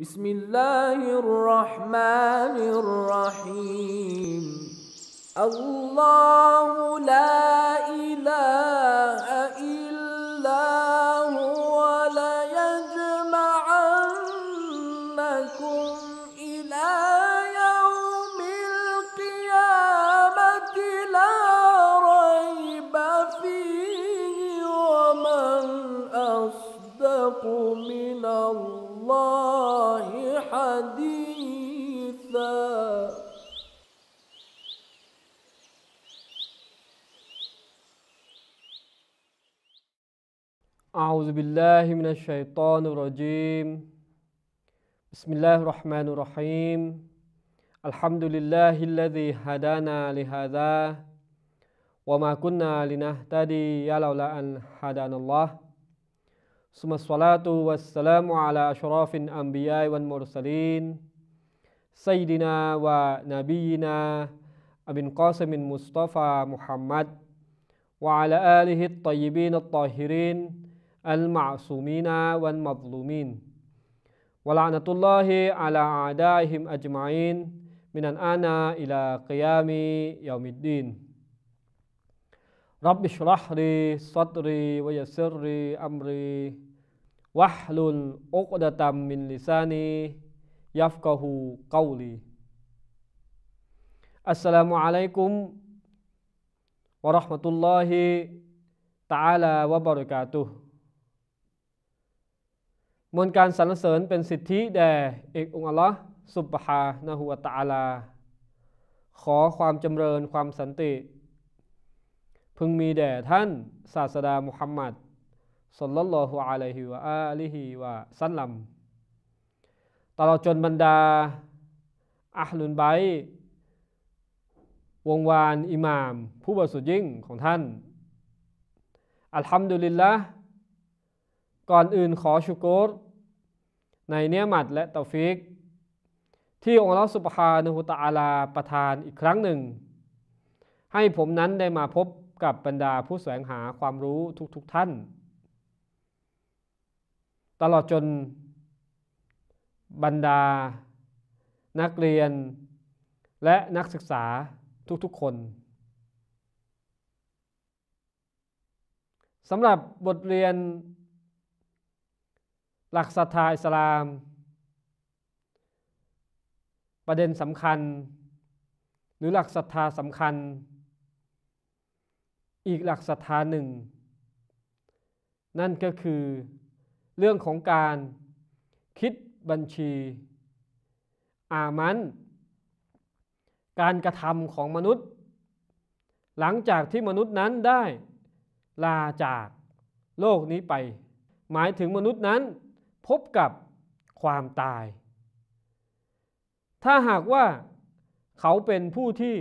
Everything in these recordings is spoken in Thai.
بسم الله الرحمن الرحيم الله لا إله أعوذ بالله من الشيطان الرجيم بسم الله الرحمن الرحيم الحمد لله الذي هدانا لهذا وما كنا لنهتدي لولا أن هدانا الله ثم الصلاة والسلام على أشراف الأنبياء والمرسلين سيدنا ونبينا أبي القاسم مصطفى محمد وعلى آله الطيبين الطاهرين المعصومين والمظلومين ولعنة الله على أعدائهم أجمعين من الآن إلى قيام يوم الدين رب اشرح لي صدري ويسر لي أمري واحلل عقدة من لساني يفقه قولي السلام عليكم ورحمة الله تعالى وبركاته มวลการสรรเสริญเป็นสิทธิแด่เอกองค์อัลลอฮ์สุบฮานะฮุวาตาลาขอความจำเริญความสันติ พึงมีแด่ท่านศาสดามุฮัมมัดสลลัลลอฮุอะลัยฮิวะอาลิฮิวะสัลลัมตลอดจนบรรดาอัลลุนไบวงวานอิหม่าม ผู้บริสุทธิ์ยิ่งของท่านอัลฮัมดุลิลละก่อนอื่นขอชุกรในเนื้อหมัดและตอฟิก ที่องค์รัสุภานุุตอาลาประทานอีกครั้งหนึ่ง ให้ผมนั้นได้มาพบกับบรรดาผู้แสวงหาความรู้ทุกๆทท่าน ตลอดจนบรรดา นักเรียน และนักศึกษาทุกๆคนสำหรับบทเรียนหลักศรัทธาอิสลามประเด็นสำคัญ หรือหลักศรัทธาสำคัญ อีกหลักศรัทธาหนึ่ง นั่นก็คือเรื่องของการคิดบัญชี อามัน การกระทำของมนุษย์ หลังจากที่มนุษย์นั้นได้ ลาจากโลกนี้ไป หมายถึงมนุษย์นั้นพบกับความตาย ถ้าหากว่าเขาเป็นผู้ที่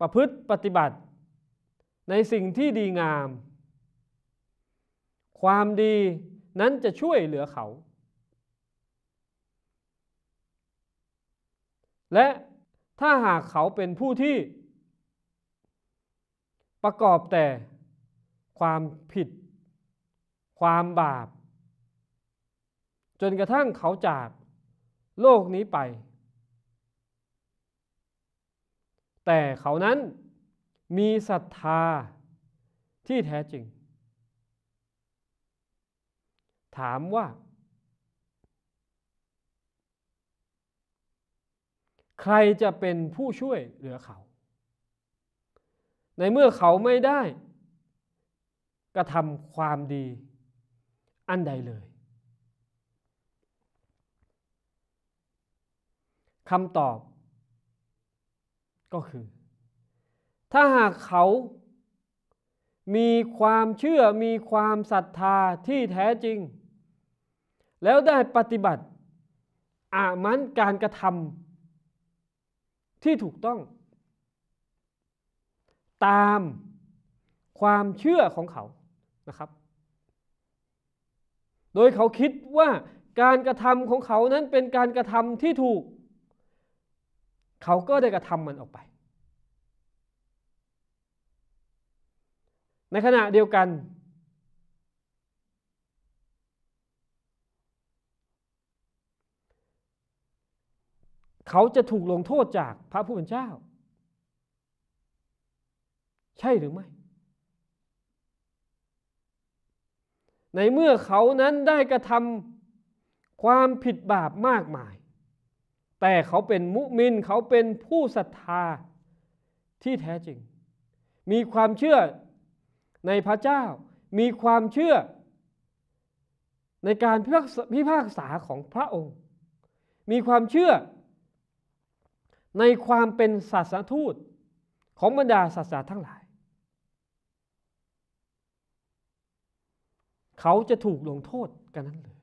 ประพฤติปฏิบัติ ในสิ่งที่ดีงาม ความดีนั้นจะช่วยเหลือเขา และถ้าหากเขาเป็นผู้ที่ ประกอบแต่ความผิดความบาป จนกระทั่งเขาจากโลกนี้ไป แต่เขานั้นมีศรัทธาที่แท้จริง ถามว่า ใครจะเป็นผู้ช่วยเหลือเขา ในเมื่อเขาไม่ได้ กระทำความดีอันใดเลยคำตอบ ก็คือ ถ้าหากเขามีความเชื่อมีความศรัทธาที่แท้จริง แล้วได้ปฏิบัติอามันการกระทำที่ถูกต้อง ตามความเชื่อของเขานะครับโดยเขาคิดว่าการกระทำของเขานั้นเป็นการกระทำที่ถูก เขาก็ได้กระทำมันออกไป ในขณะเดียวกัน เขาจะถูกลงโทษจากพระผู้เป็นเจ้า ใช่หรือไม่ในเมื่อเขานั้นได้กระทำความผิดบาปมากมาย แต่เขาเป็นมุมินเขาเป็นผู้ศรัทธาที่แท้จริง มีความเชื่อในพระเจ้า มีความเชื่อในการพิพากษาของพระองค์ มีความเชื่อในความเป็นศาสนทูต ของบรรดาศาสนาทั้งหลายเขาจะถูกลงโทษกันนั้นเลย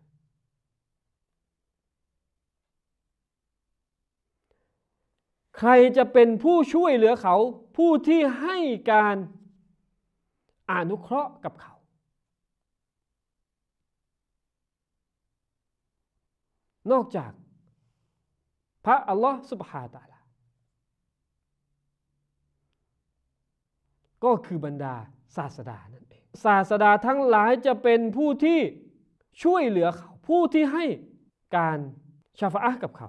ใครจะเป็นผู้ช่วยเหลือเขา ผู้ที่ให้การอนุเคราะห์กับเขา นอกจากพระอัลลอฮ์สุบฮาตาลา ก็คือบรรดาศาสดานั้นศาสดาทั้งหลายจะเป็นผู้ที่ช่วยเหลือเขาผู้ที่ให้การชาฟะกับเขา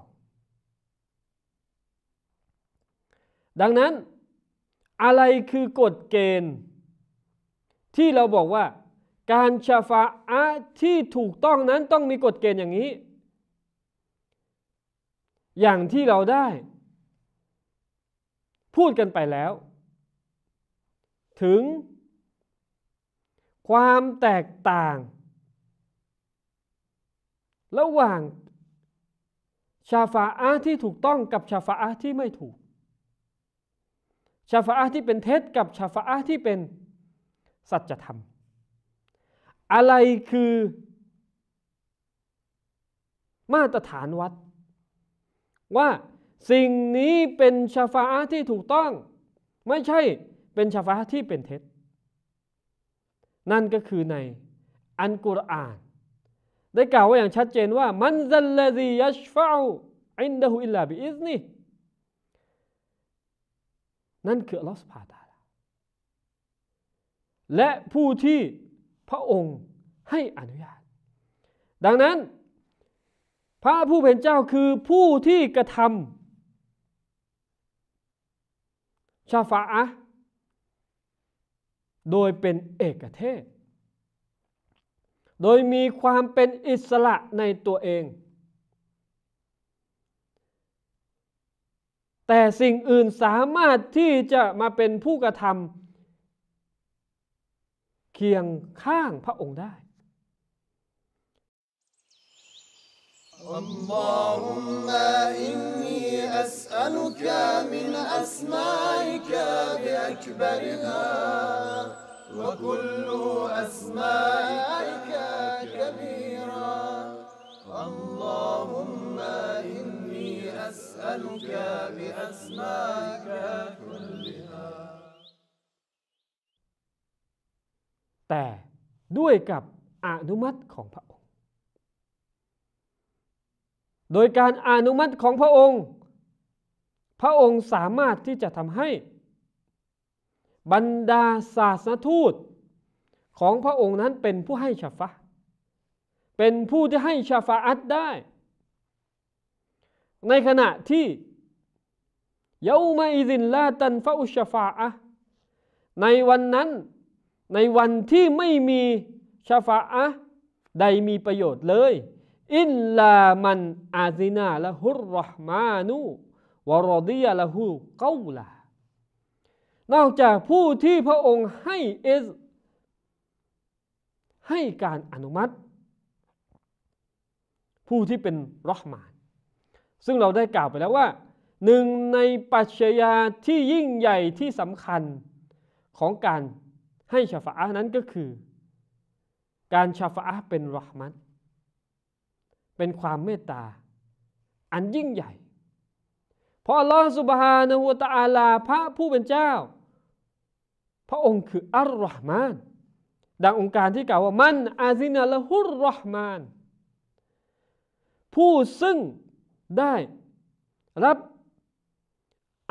ดังนั้น อะไรคือกฎเกณฑ์ ที่เราบอกว่าการชาฟะที่ถูกต้องนั้นต้องมีกฎเกณฑ์อย่างนี้ อย่างที่เราได้ พูดกันไปแล้ว ถึงความแตกต่าง ระหว่าง ชาฟาอาที่ถูกต้องกับชาฟาอาที่ไม่ถูก ชาฟาอาที่เป็นเท็จกับชาฟาอาที่เป็นสัจธรรม อะไรคือมาตรฐานวัด ว่าสิ่งนี้เป็นชาฟาอาที่ถูกต้อง ไม่ใช่เป็นชาฟาอาที่เป็นเท็จนั่นก็คือในอันกุรอาน ได้กล่าวไว้อย่างชัดเจนว่ามันซัลลซียัชฟาอินดะฮุอิลลาบิอิสนีนั่นคืออัลลอฮฺสุบฮาตาลาและผู้ที่พระองค์ให้อนุญาต ดังนั้น พระผู้เป็นเจ้าคือผู้ที่กระทำชาฟาอะโดยเป็นเอกเทศ โดยมีความเป็นอิสระในตัวเอง แต่สิ่งอื่นสามารถที่จะมาเป็นผู้กระทำเคียงข้างพระองค์ได้ اللهم إني أسألك من أسمائك بأكبرها وكل أسمائك كبيرا اللهم إني أسألك بأسمائك كلها แต่ด้วยกับอนุมัติของพระโดยการอนุมัติของพระองค์ พระองค์สามารถที่จะทำให้ บรรดาศาสนทูตของพระองค์นั้นเป็นผู้ให้ชาฟะ เป็นผู้ที่ให้ชาฟาอัตได้ ในขณะที่ยาุมาอิซินลาตันฟาอุชฟาอะในวันนั้น ในวันที่ไม่มีชาฟาอะใดมีประโยชน์เลยอิลลามันอาซินาละฮุรรห์มานูวรอดียละฮูกาลานอกจากผู้ที่พระองค์ให้เอสให้การอนุมัติ ผู้ที่เป็นรหมาน ซึ่งเราได้กล่าวไปแล้วว่า หนึ่งในปัจจยาที่ยิ่งใหญ่ที่สำคัญของการให้ชาฟะนั้นก็คือ การชาฟะเป็นรหมัตเป็นความเมตตา อันยิ่งใหญ่ เพราะอัลลอฮฺสุบฮานหัวตาอาลาพระผู้เป็นเจ้า พระองค์คืออัลลอฮ์มาน ดังองค์การที่กล่าวว่ามัน อาซินาละฮุรรอห์มาน ผู้ซึ่งได้รับ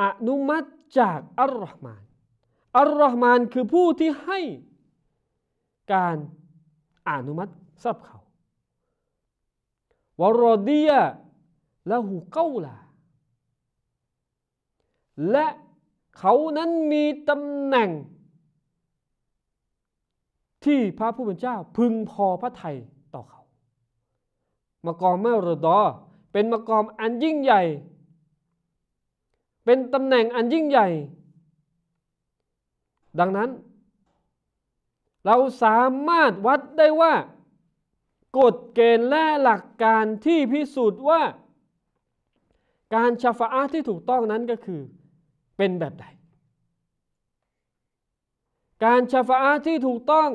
อนุมัติจากอัลลอฮ์มานอัลลอฮ์มานคือผู้ที่ให้ การอนุมัติทรัพย์เขาวรดียะละหูเก้าละและเขานั้นมีตำแหน่ง ที่พระผู้เป็นเจ้าพึงพอพระทัยต่อเขามกอมแม่รดอ เป็นมกอมอันยิ่งใหญ่ เป็นตำแหน่งอันยิ่งใหญ่ ดังนั้นเราสามารถวัดได้ว่ากฎเกณฑ์และหลักการที่พิสูจน์ว่า การชาฟาที่ถูกต้องนั้นก็คือเป็นแบบใด การชาฟาที่ถูกต้อง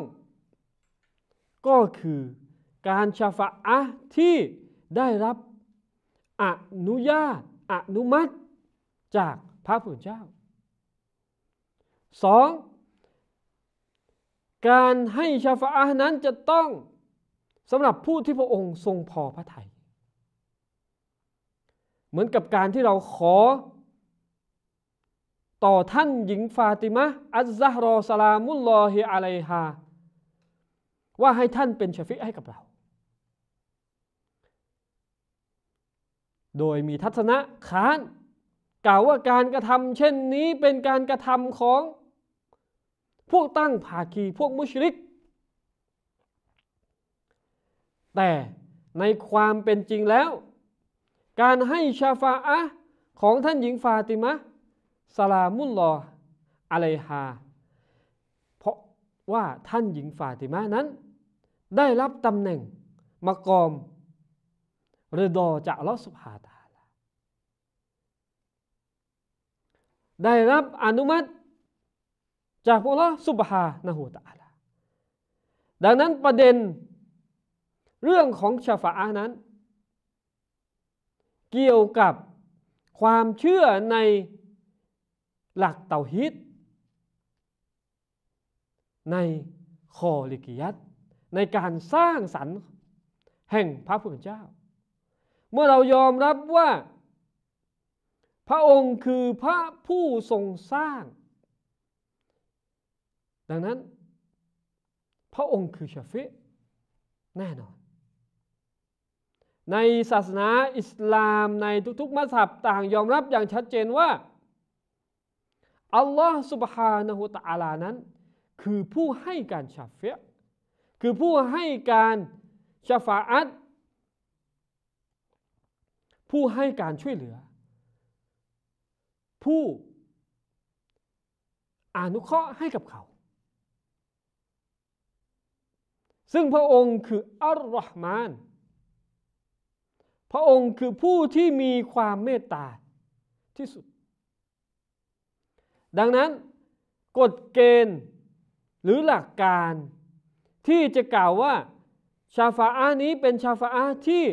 ก็คือการชาฟาที่ได้รับอนุญาตอนุมัติ จากพระผู้เจ้า 2. การให้ชาฟานั้นจะต้องสำหรับผู้ที่พระองค์ทรงพอพระทยัยเหมือนกับการที่เราขอต่อท่านหญิงฟาติมะอัลซะฮรอสลามุลลอฮิอะลัยฮา ว่าให้ท่านเป็นชฟิให้กับเรา โดยมีทัศนะค้านกล่าวว่าการกระทำเช่นนี้เป็นการกระทำของพวกตั้งภาคีพวกมุชริกแต่ในความเป็นจริงแล้วการให้ชาฟาอะของท่านหญิงฟาติมะ สลามุลลออะลัยฮาเพราะว่าท่านหญิงฟาติมะนั้น ได้รับตำแหน่งมากอมรดอจากลอสุภาตาลาได้รับอนุมัติจากพระลอสุบฮานะฮูตาลาดังนั้นประเด็นเรื่องของชาฟานั้น เกี่ยวกับความเชื่อในหลักเตาฮิต ในคอลิกิยัตในการสร้างสรรค์แห่งพระผู้เป็นเจ้า เมื่อเรายอมรับว่าพระองค์คือพระผู้ทรงสร้าง ดังนั้นพระองค์คือชาฟิแน่นอนในศาสนาอิสลามในทุกๆมัสยิดต่างยอมรับอย่างชัดเจนว่า อัลลอฮ์สุบฮ ن ฮาละอาลานั้น คือผู้ให้การชาเฟะคือผู้ให้การชาฟาอัตผู้ให้การช่วยเหลือ ผู้อนุเคราะห์ให้กับเขา ซึ่งพระองค์คืออัลลอฮ์มานพระองค์คือผู้ที่มีความเมตตาที่สุด ดังนั้นกฎเกณฑ์หรือหลักการที่จะกล่าวว่าชาฟาอานี้เป็นชาฟาอาที่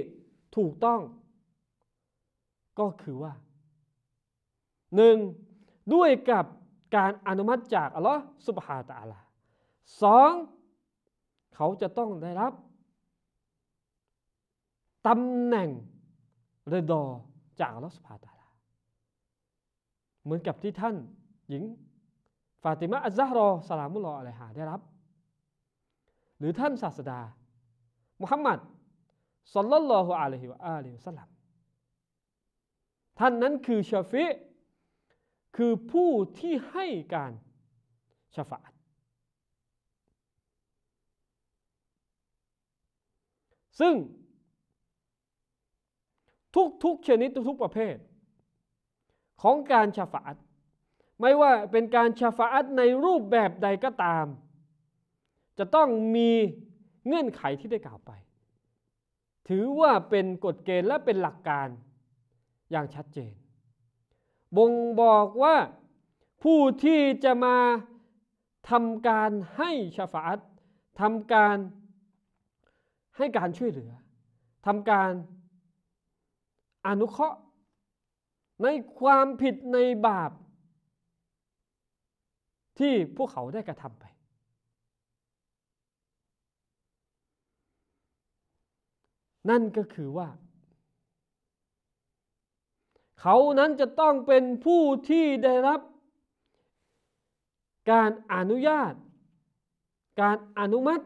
ถูกต้อง ก็คือว่าหนึ่งด้วยกับการอนุมัติจากอัลลอฮ์สุบฮาตาอัลาสอง เขาจะต้องได้รับตำแหน่งเรดอจากลอสพาตาลาเหมือนกับที่ท่านหญิงฟาติมาอัจฮรอ สลามุลลออะไรหาได้รับ หรือท่านศาสดา มุฮัมมัดสลลัลลอฮุอะลัยฮิวะอะลัยฮิวสัลัมท่านนั้นคือชาฟิคือผู้ที่ให้การชาฟาตซึ่งทุกทุกชนิดทุกประเภท ของการชาฟาอัตไม่ว่าเป็นการชาฟาอัตในรูปแบบใดก็ตาม จะต้องมีเงื่อนไขที่ได้กล่าวไป ถือว่าเป็นกฎเกณฑ์และเป็นหลักการอย่างชัดเจนบ่งบอกว่าผู้ที่จะมาทำการให้ชาฟาอัตทำการให้การช่วยเหลือทำการอนุเคราะห์ในความผิดในบาปที่พวกเขาได้กระทำไป นั่นก็คือว่า เขานั้นจะต้องเป็นผู้ที่ได้รับ การอนุญาต การอนุมัติ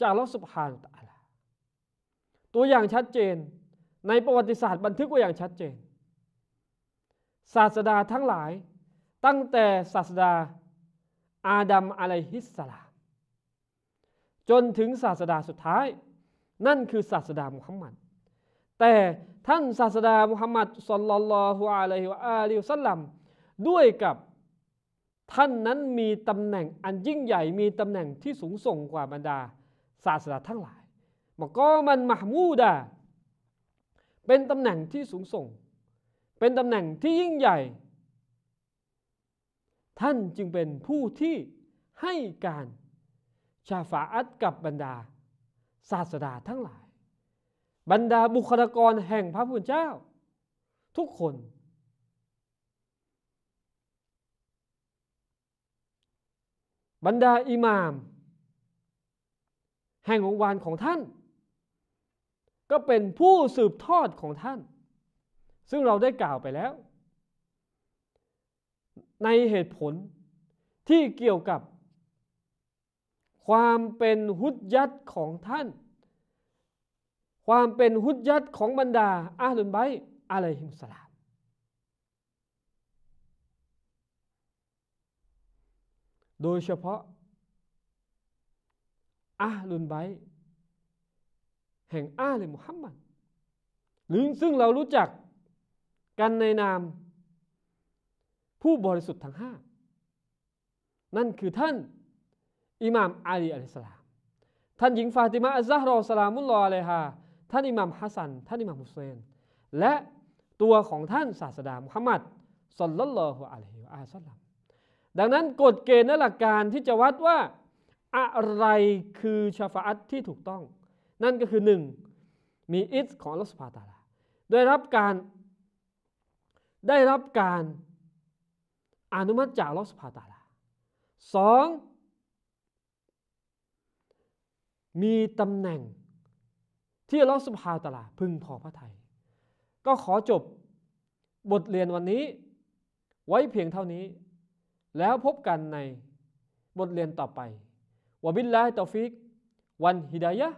จากลอสุภานตะลา ตัวอย่างชัดเจนในประวัติศาสตร์บันทึกไว้อย่างชัดเจน ศาสดาทั้งหลาย ตั้งแต่ศาสดาอาดัมอะลัยฮิสสลามจนถึงศาสดาสุดท้าย นั่นคือศาสดามุฮัมมัดแต่ท่านศาสดามุฮัมมัดสลลัลลอฮุอะลัยฮิวะอะลัยฮัลลัมด้วยกับท่านนั้นมีตำแหน่ง อันยิ่งใหญ่มีตำแหน่งที่สูงส่งกว่าบรรดา ศาสดาทั้งหลายมกอมันมหมูดาเป็นตำแหน่งที่สูงส่ง เป็นตำแหน่งที่ยิ่งใหญ่ ท่านจึงเป็นผู้ที่ให้การชาฝาอัตกับบรรดาศาสดาทั้งหลาย บรรดาบุคลากรแห่งพระพุทธเจ้า ทุกคน บรรดาอิหมาม แห่งองค์วานของท่านก็เป็นผู้สืบทอดของท่าน ซึ่งเราได้กล่าวไปแล้ว ในเหตุผลที่เกี่ยวกับ ความเป็นฮุดยัดของท่าน ความเป็นฮุดยัดของบรรดาอาลุนไบอะลัยฮิมสลามโดยเฉพาะอาลุนไบแห่งอาลีมุฮัมมัด หรือซึ่งเรารู้จักกันในนามผู้บริสุทธิ์ทั้งห้า นั่นคือท่าน อิหม่ามอาลีอะลัยสลามท่านหญิงฟาติมาอัซฮรอสลามุลลออะลยฮะท่านอิหม่ามฮัสซัน ท่านอิหม่ามฮุเซนและตัวของท่านศาสดามุฮัมมัดสลลัลลอฮุอะลัยฮิวะสัลลัมดังนั้นกฎเกณฑ์และหลักการที่จะวัดว่าอะไรคือชาฟาอัตที่ถูกต้องนั่นก็คือ 1. มีอิสของลธสพาตาลาได้รับการ ได้รับการอนุมัติจากลธสพาตาลาสองมีตำแหน่งที่ลธสพาตาลา พึงพอพระทยัยก็ขอจบบทเรียนวันนี้ ไว้เพียงเท่านี้ แล้วพบกันในบทเรียนต่อไปวบิลลาฮิตอฟิกวันฮิดายะ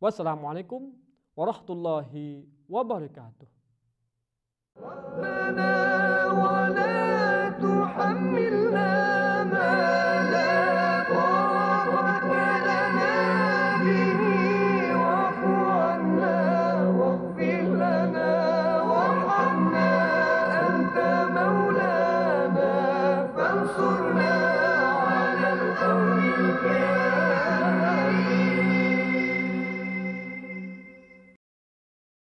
والسلام عليكم ورحمة الله وبركاته ربنا ولا تحملنا